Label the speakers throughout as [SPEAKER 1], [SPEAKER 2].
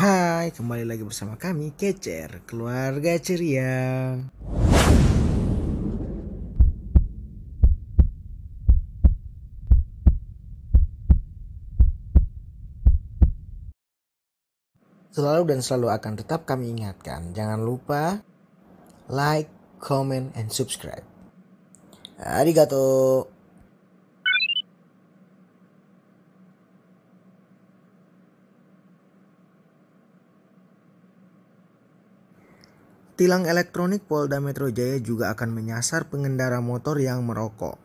[SPEAKER 1] Hai, kembali lagi bersama kami Kecer, keluarga ceria. Selalu dan selalu akan tetap kami ingatkan, jangan lupa like, comment, and subscribe. Arigato. Tilang elektronik Polda Metro Jaya juga akan menyasar pengendara motor yang merokok.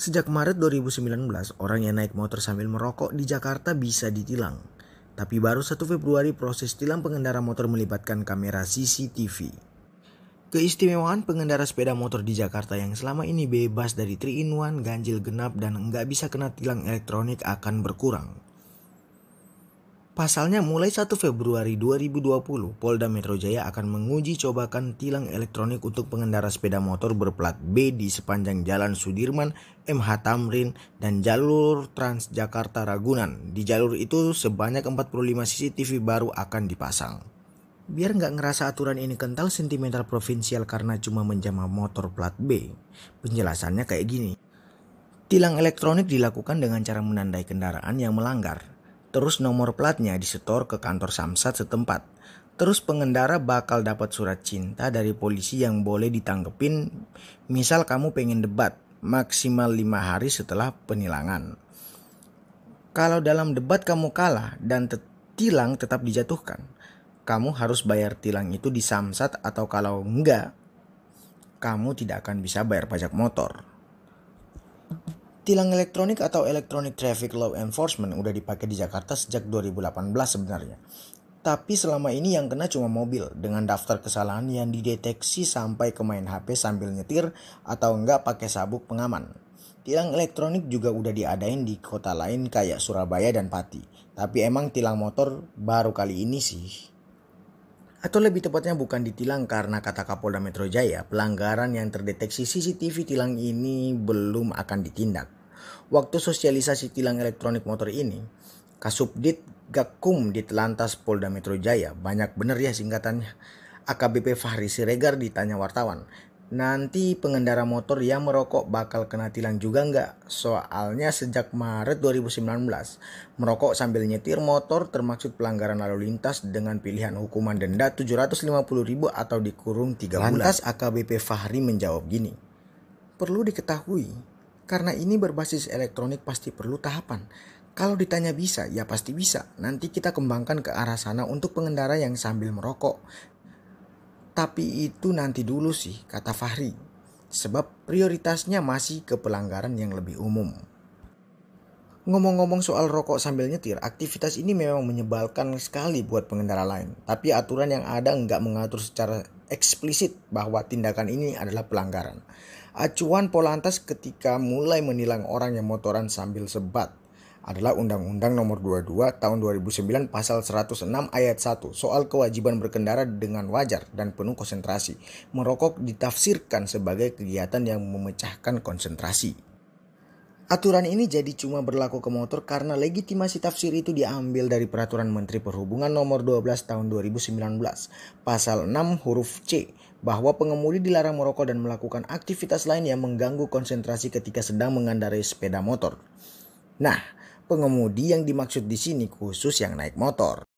[SPEAKER 1] Sejak Maret 2019, orang yang naik motor sambil merokok di Jakarta bisa ditilang. Tapi baru 1 Februari proses tilang pengendara motor melibatkan kamera CCTV. Keistimewaan pengendara sepeda motor di Jakarta yang selama ini bebas dari 3-in-1, ganjil genap, dan nggak bisa kena tilang elektronik akan berkurang. Pasalnya mulai 1 Februari 2020, Polda Metro Jaya akan menguji cobakan tilang elektronik untuk pengendara sepeda motor berplat B di sepanjang Jalan Sudirman, MH Tamrin, dan jalur Transjakarta Ragunan. Di jalur itu sebanyak 45 CCTV baru akan dipasang. Biar nggak ngerasa aturan ini kental sentimental provinsial karena cuma menjamah motor plat B. Penjelasannya kayak gini. Tilang elektronik dilakukan dengan cara menandai kendaraan yang melanggar Terus nomor platnya disetor ke kantor samsat setempat. Terus pengendara bakal dapat surat cinta dari polisi yang boleh ditanggepin misal kamu pengen debat maksimal lima hari setelah penilangan. Kalau dalam debat kamu kalah dan te tilang tetap dijatuhkan, kamu harus bayar tilang itu di samsat atau kalau enggak, kamu tidak akan bisa bayar pajak motor. Tilang elektronik atau Electronic Traffic Law Enforcement udah dipakai di Jakarta sejak 2018 sebenarnya. Tapi selama ini yang kena cuma mobil dengan daftar kesalahan yang dideteksi sampai ke main HP sambil nyetir atau enggak pakai sabuk pengaman. Tilang elektronik juga udah diadain di kota lain kayak Surabaya dan Pati. Tapi emang tilang motor baru kali ini sih atau lebih tepatnya bukan ditilang karena kata Kapolda Metro Jaya, pelanggaran yang terdeteksi CCTV tilang ini belum akan ditindak. Waktu sosialisasi tilang elektronik motor ini, Kasubdit Gakum di Telantas Polda Metro Jaya, banyak bener ya singkatannya, AKBP Fahri Siregar ditanya wartawan, Nanti pengendara motor yang merokok bakal kena tilang juga enggak? Soalnya sejak Maret 2019, merokok sambil nyetir motor termasuk pelanggaran lalu lintas dengan pilihan hukuman denda 750.000 atau dikurung 3 bulan. Lantas AKBP Fahri menjawab gini, perlu diketahui, karena ini berbasis elektronik pasti perlu tahapan. Kalau ditanya bisa, ya pasti bisa. Nanti kita kembangkan ke arah sana untuk pengendara yang sambil merokok. Tapi itu nanti dulu sih, kata Fahri. Sebab prioritasnya masih ke pelanggaran yang lebih umum. Ngomong-ngomong soal rokok sambil nyetir, aktivitas ini memang menyebalkan sekali buat pengendara lain. Tapi aturan yang ada nggak mengatur secara eksplisit bahwa tindakan ini adalah pelanggaran. Acuan Polantas ketika mulai menilang orang yang motoran sambil sebat adalah Undang-Undang Nomor 22 Tahun 2009 Pasal 106 Ayat 1 soal kewajiban berkendara dengan wajar dan penuh konsentrasi. Merokok ditafsirkan sebagai kegiatan yang memecahkan konsentrasi. Aturan ini jadi cuma berlaku ke motor karena legitimasi tafsir itu diambil dari Peraturan Menteri Perhubungan Nomor 12 Tahun 2019 Pasal 6 huruf C bahwa pengemudi dilarang merokok dan melakukan aktivitas lain yang mengganggu konsentrasi ketika sedang mengendarai sepeda motor. Nah, pengemudi yang dimaksud di sini khusus yang naik motor.